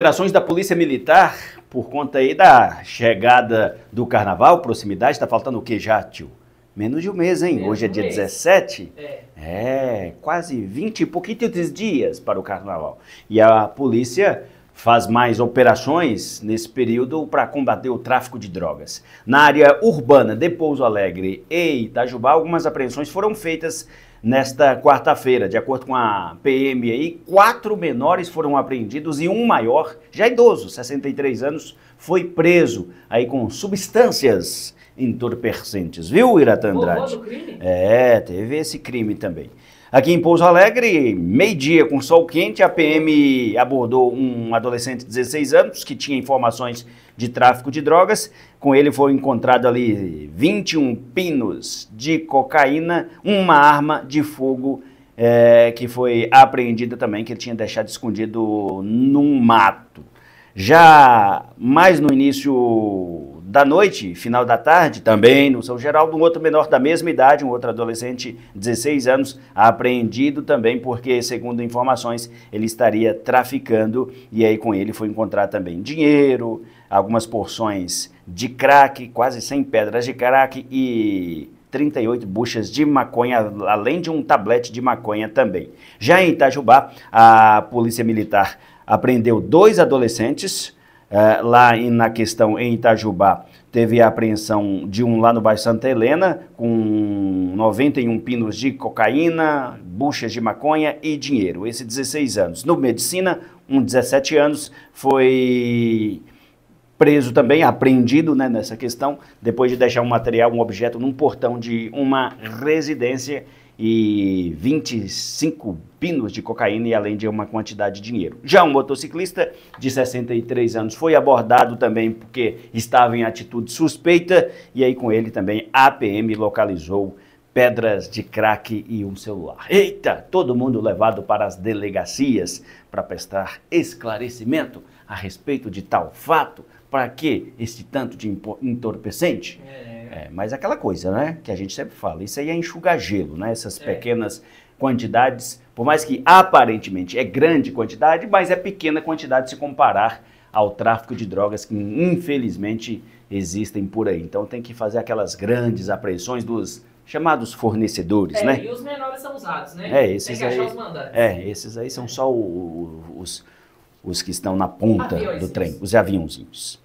operações da Polícia Militar, por conta aí da chegada do carnaval, proximidade, está faltando o que já, tio? Menos de um mês, hein? Menos Hoje é dia mês. 17? É. é, quase 20 e pouquinhos dias para o carnaval. E a polícia faz mais operações nesse período para combater o tráfico de drogas. Na área urbana de Pouso Alegre e Itajubá, algumas apreensões foram feitas nesta quarta-feira. De acordo com a PM aí, quatro menores foram apreendidos e um maior, já idoso, 63 anos, foi preso aí com substâncias entorpecentes, viu, Irata Andrade? É, teve esse crime também. Aqui em Pouso Alegre, meio-dia com sol quente, a PM abordou um adolescente de 16 anos que tinha informações de tráfico de drogas. Com ele foi encontrado ali 21 pinos de cocaína, uma arma de fogo é, que foi apreendida também, que ele tinha deixado escondido num mato. Já mais no início da noite, final da tarde, também no São Geraldo, um outro menor da mesma idade, um outro adolescente, 16 anos, apreendido também, porque, segundo informações, ele estaria traficando e aí com ele foi encontrar também dinheiro, algumas porções de crack, quase 100 pedras de crack e 38 buchas de maconha, além de um tablete de maconha também. Já em Itajubá, a Polícia Militar apreendeu dois adolescentes é, lá em, na questão em Itajubá, teve a apreensão de um lá no bairro Santa Helena, com 91 pinos de cocaína, buchas de maconha e dinheiro. Esse 16 anos. No Medicina, um 17 anos, foi preso também, apreendido né, nessa questão, depois de deixar um material, um objeto num portão de uma residência e 25 pinos de cocaína e além de uma quantidade de dinheiro. Já um motociclista de 63 anos foi abordado também porque estava em atitude suspeita e aí com ele também a PM localizou pedras de crack e um celular. Eita, todo mundo levado para as delegacias para prestar esclarecimento a respeito de tal fato. Para que esse tanto de entorpecente? É. É, mas é aquela coisa, né? Que a gente sempre fala, isso aí é enxugar gelo, né? Essas é. pequenas quantidades, por mais que aparentemente é grande quantidade, mas é pequena quantidade se comparar ao tráfico de drogas que infelizmente existem por aí. Então tem que fazer aquelas grandes apreensões dos chamados fornecedores, é, né? E os menores são usados, né? É, esses aí. É, esses aí são só o, os, os que estão na ponta do trem, os aviãozinhos.